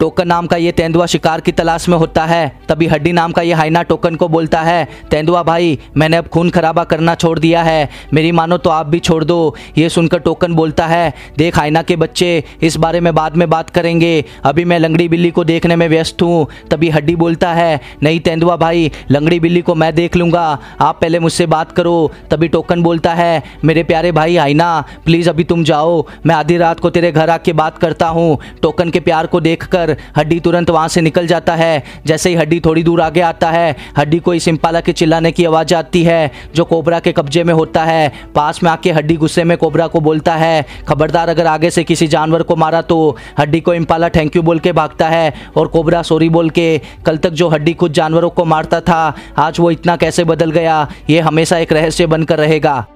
token नाम का ये तेंदुआ शिकार की तलाश में होता है तभी हड्डी नाम का ये हाइना टोकन को बोलता है तेंदुआ भाई मैंने अब खून खराबा करना छोड़ दिया है मेरी मानो तो आप भी छोड़ दो ये सुनकर टोकन बोलता है देख हाइना के बच्चे इस बारे में बाद में बात करेंगे अभी मैं लंगड़ी बिल्ली को देखने में व्यस्त हूँ तभी हड्डी बोलता है नहीं तेंदुआ भाई लंगड़ी बिल्ली को मैं देख लूँगा आप पहले मुझसे बात करो तभी टोकन बोलता है मेरे प्यारे भाई हाइना प्लीज़ अभी तुम जाओ मैं आधी रात को तेरे घर आके बात करता हूँ टोकन के प्यार को देख पर हड्डी तुरंत वहाँ से निकल जाता है जैसे ही हड्डी थोड़ी दूर आगे आता है हड्डी को इस इम्पाला के चिल्लाने की आवाज़ आती है जो कोबरा के कब्जे में होता है पास में आके हड्डी गुस्से में कोबरा को बोलता है खबरदार अगर आगे से किसी जानवर को मारा तो हड्डी को इम्पाला थैंक यू बोल के भागता है और कोबरा सॉरी बोल के कल तक जो हड्डी कुछ जानवरों को मारता था आज वो इतना कैसे बदल गया ये हमेशा एक रहस्य बनकर रहेगा